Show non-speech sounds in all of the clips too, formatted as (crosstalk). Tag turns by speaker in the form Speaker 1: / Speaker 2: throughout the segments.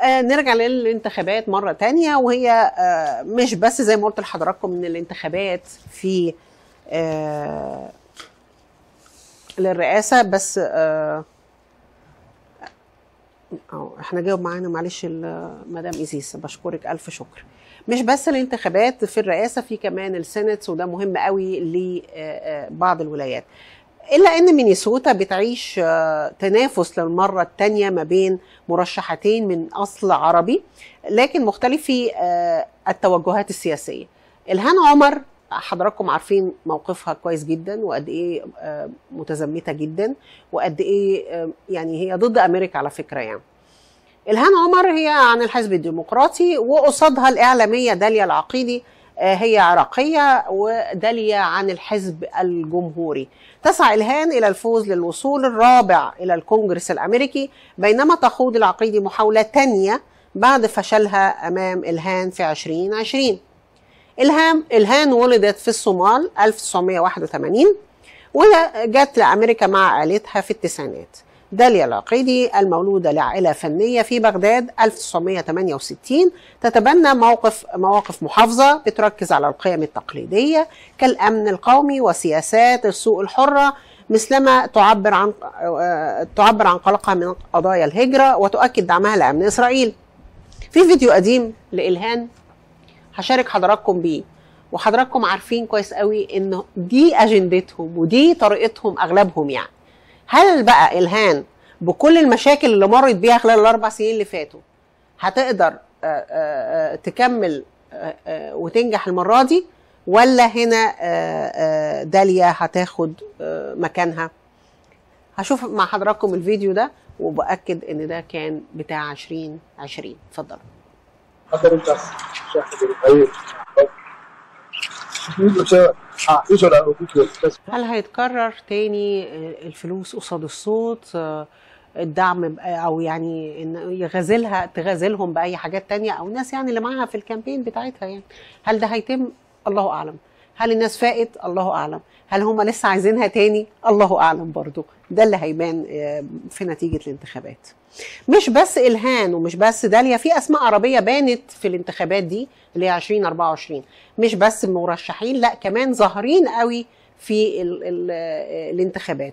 Speaker 1: آه، نرجع للانتخابات مره تانية وهي آه، مش بس زي ما قلت لحضراتكم ان الانتخابات في آه، للرئاسه بس احنا جاوب معانا معلش مدام ايزيس بشكرك الف شكر مش بس الانتخابات في الرئاسه في كمان السنتس وده مهم قوي لبعض الولايات الا ان مينيسوتا بتعيش آه، تنافس للمره الثانيه ما بين مرشحتين من اصل عربي لكن مختلف في آه، التوجهات السياسيه الهان عمر حضراتكم عارفين موقفها كويس جدا وقد ايه آه، متزمته جدا وقد ايه يعني هي ضد امريكا على فكره يعني الهان عمر هي عن الحزب الديمقراطي وقصادها الاعلاميه داليا العقيدي آه، هي عراقية ودالية عن الحزب الجمهوري تسعى الهان إلى الفوز للوصول الرابع إلى الكونجرس الأمريكي بينما تخوض العقيدة محاولة تانية بعد فشلها أمام الهان في 2020 الهام الهان ولدت في الصومال 1981 وجت لأمريكا مع عائلتها في التسعينات داليا العقيدي المولودة لعائلة فنية في بغداد 1968 تتبنى موقف مواقف محافظة بتركز على القيم التقليدية كالأمن القومي وسياسات السوق الحرة مثلما تعبر عن آه، تعبر عن قلقها من قضايا الهجرة وتؤكد دعمها لأمن إسرائيل. في فيديو قديم لإلهان هشارك حضراتكم بيه وحضراتكم عارفين كويس قوي إن دي أجندتهم ودي طريقتهم أغلبهم يعني. هل بقى الهان بكل المشاكل اللي مرت بيها خلال الاربع سنين اللي فاتوا هتقدر آه، آه، آه، تكمل وتنجح المره دي ولا هنا داليا هتاخد مكانها هشوف مع حضراتكم الفيديو ده وباكد ان ده كان بتاع 2020 اتفضلوا حضرتك هل هيتكرر تاني الفلوس قصاد الصوت الدعم او يعني ان يغازلها تغازلهم باي حاجات تانية او الناس يعني اللي معاها في الكامبين بتاعتها يعني هل ده هيتم الله اعلم هل الناس فاقت الله اعلم هل هم لسه عايزينها تاني الله اعلم برضو ده اللي هيبان آه، في نتيجه الانتخابات مش بس الهان ومش بس داليا في اسماء عربيه بانت في الانتخابات دي اللي هي 2024 مش بس مرشحين لا كمان ظاهرين قوي في الـ الـ آه، الانتخابات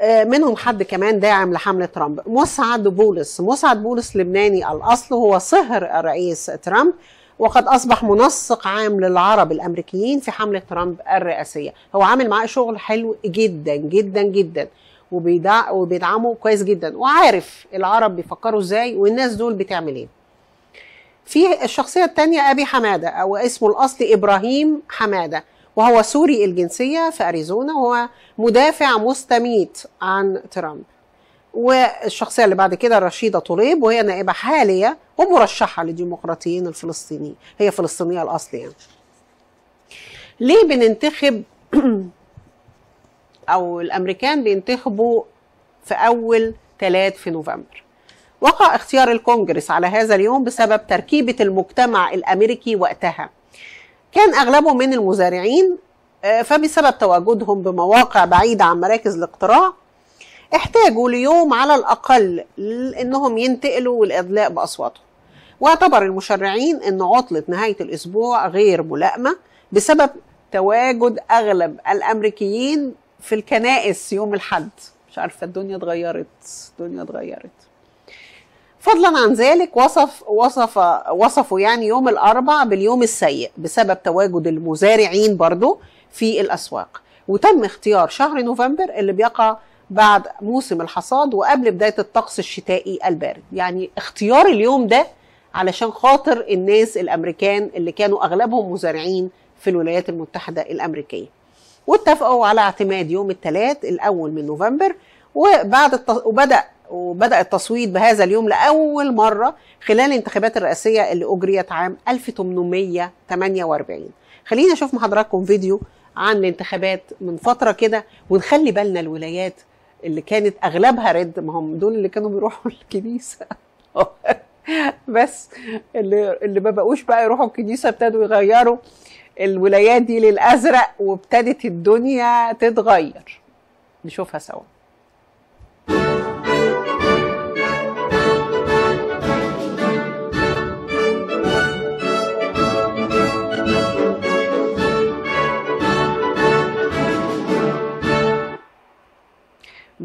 Speaker 1: آه، منهم حد كمان داعم لحملة ترامب مسعد بولس مسعد بولس لبناني الأصل هو صهر الرئيس ترامب وقد اصبح منسق عام للعرب الامريكيين في حمله ترامب الرئاسيه هو عامل معاه شغل حلو جدا جدا جدا وبيدعمه كويس جدا وعارف العرب بيفكروا ازاي والناس دول بتعمل ايه في الشخصية الثانية أبي حمادة أو اسمه الأصلي إبراهيم حمادة وهو سوري الجنسية في أريزونا وهو مدافع مستميت عن ترامب والشخصية اللي بعد كده رشيدة طريب وهي نائبة حالية ومرشحة للديمقراطيين الفلسطينيين هي فلسطينية الأصل يعني ليه بننتخب (clears throat) أو الأمريكان بينتخبوا في أول 3 في نوفمبر وقع اختيار الكونجرس على هذا اليوم بسبب تركيبة المجتمع الأمريكي وقتها كان أغلبه من المزارعين آه، فبسبب تواجدهم بمواقع بعيدة عن مراكز الاقتراع احتاجوا ليوم على الأقل إنهم ينتقلوا للإدلاء بأصواتهم واعتبر المشرعين أن عطلة نهاية الأسبوع غير ملائمة بسبب تواجد أغلب الأمريكيين في الكنائس يوم الحد مش عارفة الدنيا اتغيرت الدنيا اتغيرت فضلا عن ذلك وصف وصف وصفوا يعني يوم الاربعاء باليوم السيء بسبب تواجد المزارعين برضو في الأسواق وتم اختيار شهر نوفمبر اللي بيقع بعد موسم الحصاد وقبل بداية الطقس الشتائي البارد يعني اختيار اليوم ده علشان خاطر الناس الأمريكان اللي كانوا أغلبهم مزارعين في الولايات المتحدة الأمريكية واتفقوا على اعتماد يوم الثلاث الأول من نوفمبر وبعد التص... وبدأ وبدأ التصويت بهذا اليوم لأول مرة خلال الانتخابات الرئاسية اللي أجريت عام 1848 خلينا أشوف مع حضراتكم فيديو عن الانتخابات من فترة كده ونخلي بالنا الولايات اللي كانت اغلبها رد ما هم دول اللي كانوا بيروحوا (laughs) الكنيسه بس اللي اللي ما بقوش بقى يروحوا الكنيسه ابتدوا يغيروا الولايات دي للازرق وابتدت الدنيا تتغير نشوفها سوا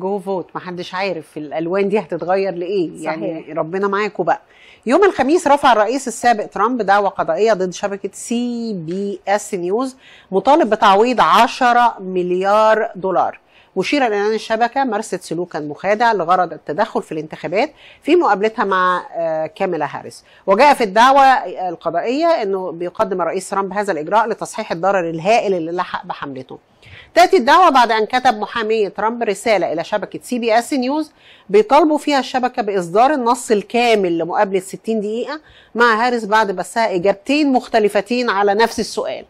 Speaker 1: جو فوت محدش عارف الالوان دي هتتغير لايه يعني صحيح. يعني ربنا معاكم بقى يوم الخميس رفع الرئيس السابق ترامب دعوى قضائيه ضد شبكه سي بي اس نيوز مطالب بتعويض 10 مليار دولار مشيرا الى ان الشبكه مارست سلوكا مخادع لغرض التدخل في الانتخابات في مقابلتها مع آه، كاميلا هاريس وجاء في الدعوه آه، القضائيه انه بيقدم الرئيس ترامب هذا الاجراء لتصحيح الضرر الهائل اللي لحق بحملته تأتي الدعوة بعد أن كتب محامي ترامب رسالة إلى شبكة سي بي أس نيوز بيطالبوا فيها الشبكة بإصدار النص الكامل لمقابلة 60 دقيقة مع هاريس بعد بثها إجابتين مختلفتين على نفس السؤال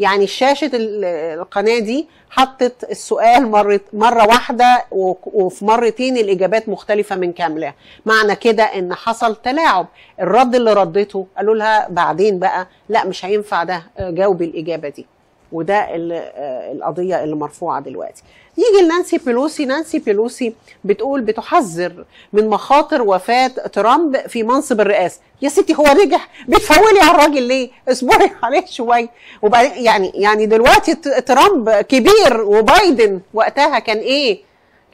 Speaker 1: يعني شاشة القناة دي حطت السؤال مرة, مرة واحدة وفي مرتين الإجابات مختلفة من كاملة معنى كده إن حصل تلاعب الرد اللي ردته قالوا لها بعدين بقى لا مش هينفع ده آه، جاوب الإجابة دي وده آه، القضيه اللي مرفوعه دلوقتي نيجي لنانسي بيلوسي نانسي بيلوسي بتقول بتحذر من مخاطر وفاه ترامب في منصب الرئاسه يا ستي هو رجع بتفولي على الراجل ليه اصبري عليه شويه وبعدين يعني يعني دلوقتي ترامب كبير وبايدن وقتها كان ايه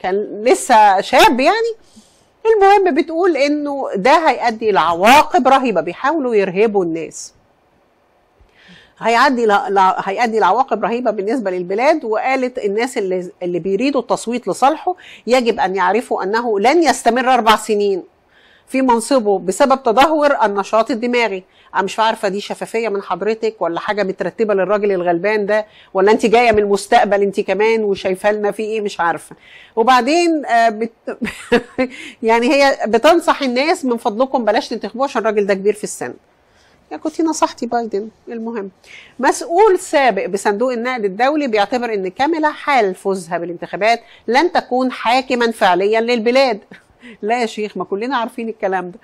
Speaker 1: كان لسه شاب يعني المهم بتقول انه ده هيؤدي لعواقب رهيبه بيحاولوا يرهبوا الناس هيعدي ل... ل... هيؤدي لعواقب رهيبه بالنسبه للبلاد وقالت الناس اللي اللي بيريدوا التصويت لصالحه يجب ان يعرفوا انه لن يستمر اربع سنين في منصبه بسبب تدهور النشاط الدماغي انا مش عارفه دي شفافيه من حضرتك ولا حاجه مترتبه للراجل الغلبان ده ولا انت جايه من المستقبل انت كمان وشايفه لنا في ايه مش عارفه وبعدين آه، بت... (laughs) يعني هي بتنصح الناس من فضلكم بلاش تنتخبوه عشان الراجل ده كبير في السن يا يعني كنتي نصحتي بايدن المهم مسؤول سابق بصندوق النقد الدولي بيعتبر ان كاميلا حال فوزها بالانتخابات لن تكون حاكما فعليا للبلاد (laughs) لا يا شيخ ما كلنا عارفين الكلام ده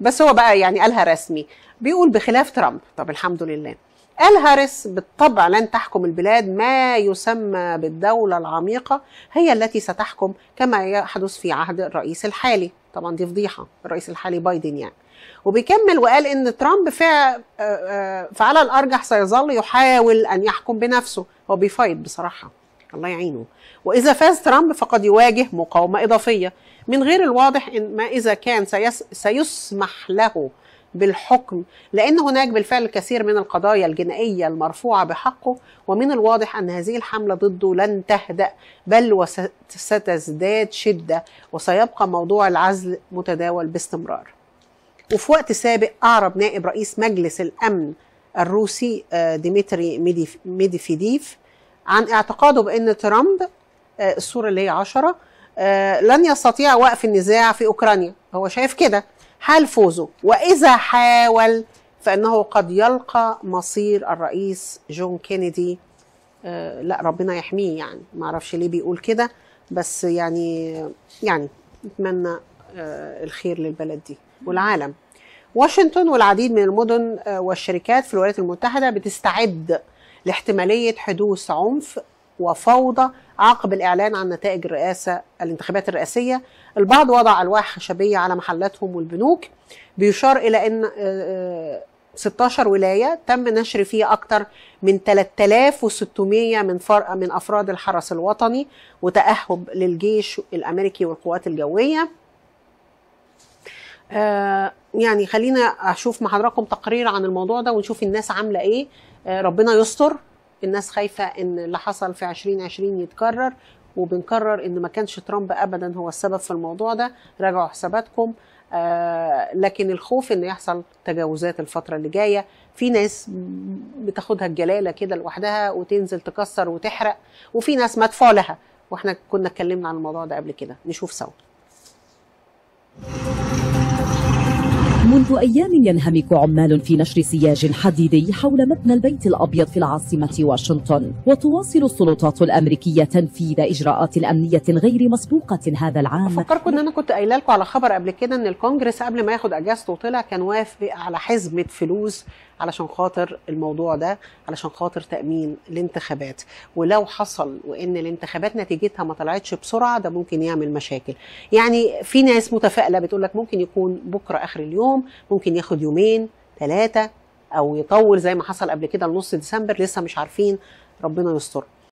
Speaker 1: بس هو بقى يعني قالها رسمي بيقول بخلاف ترامب طب الحمد لله قال هاريس بالطبع لن تحكم البلاد ما يسمى بالدولة العميقة هي التي ستحكم كما يحدث في عهد الرئيس الحالي طبعا دي فضيحة الرئيس الحالي بايدن يعني وبيكمل وقال ان ترامب آه، آه، فعلى الارجح سيظل يحاول ان يحكم بنفسه هو بيفايض بصراحه الله يعينه واذا فاز ترامب فقد يواجه مقاومه اضافيه من غير الواضح ان ما اذا كان سيس سيسمح له بالحكم لان هناك بالفعل الكثير من القضايا الجنائيه المرفوعه بحقه ومن الواضح ان هذه الحمله ضده لن تهدا بل وستزداد شده وسيبقى موضوع العزل متداول باستمرار وفي وقت سابق أعرب نائب رئيس مجلس الأمن الروسي آه، ديمتري ميديفيديف عن اعتقاده بأن ترامب آه، الصورة اللي هي عشرة آه، لن يستطيع وقف النزاع في أوكرانيا هو شايف كده حال فوزه وإذا حاول فإنه قد يلقى مصير الرئيس جون كينيدي لا ربنا يحميه يعني ما اعرفش ليه بيقول كده بس يعني يعني نتمنى الخير للبلد دي والعالم واشنطن والعديد من المدن آه، والشركات في الولايات المتحدة بتستعد لاحتمالية حدوث عنف وفوضى عقب الإعلان عن نتائج الرئاسة الانتخابات الرئاسية البعض وضع ألواح خشبية على محلاتهم والبنوك بيشار إلى أن 16 آه، آه، ولاية تم نشر فيها أكثر من 3600 من فرق من أفراد الحرس الوطني وتأهب للجيش الأمريكي والقوات الجوية آه، يعني خلينا اشوف مع حضراتكم تقرير عن الموضوع ده ونشوف الناس عامله ايه آه، ربنا يستر الناس خايفه ان اللي حصل في 2020 يتكرر وبنكرر ان ما كانش ترامب ابدا هو السبب في الموضوع ده راجعوا حساباتكم آه لكن الخوف ان يحصل تجاوزات الفتره اللي جايه في ناس بتاخدها الجلاله كده لوحدها وتنزل تكسر وتحرق وفي ناس مدفوع لها واحنا كنا اتكلمنا عن الموضوع ده قبل كده نشوف سوا منذ أيام ينهمك عمال في نشر سياج حديدي حول مبنى البيت الأبيض في العاصمة واشنطن وتواصل السلطات الأمريكية تنفيذ إجراءات الأمنية غير مسبوقة هذا العام أفكركم أن أنا كنت قايله لكم على خبر قبل كده أن الكونجرس قبل ما ياخد أجازته وطلع كان وافق على حزمة فلوس علشان خاطر الموضوع ده علشان خاطر تامين الانتخابات ولو حصل وان الانتخابات نتيجتها ما طلعتش بسرعه ده ممكن يعمل مشاكل يعني في ناس متفائله بتقول لك ممكن يكون بكره اخر اليوم ممكن ياخد يومين ثلاثه او يطول زي ما حصل قبل كده لنص ديسمبر لسه مش عارفين ربنا يستر